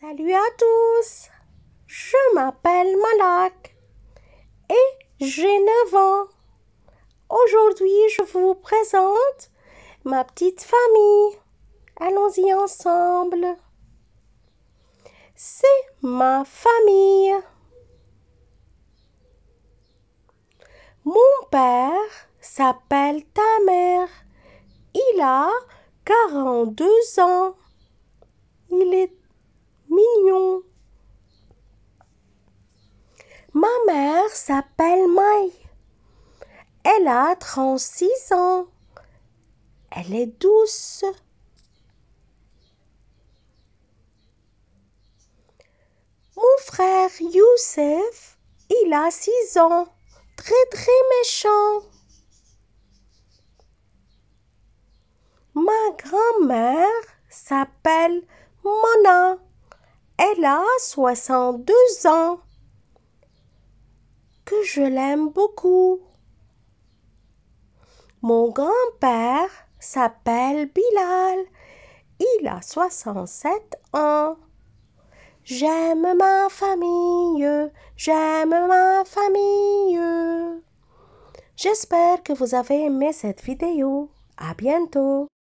Salut à tous. Je m'appelle Malak et j'ai 9 ans. Aujourd'hui, je vous présente ma petite famille. Allons-y ensemble. C'est ma famille. Mon père s'appelle ta mère. Il a 42 ans. Ma mère s'appelle Mai. Elle a 36 ans. Elle est douce. Mon frère Youssef, il a 6 ans. Très très méchant. Ma grand-mère s'appelle Mona. Elle a 62 ans je l'aime beaucoup. Mon grand-père s'appelle Bilal. Il a 67 ans. J'aime ma famille, j'aime ma famille. J'espère que vous avez aimé cette vidéo. À bientôt.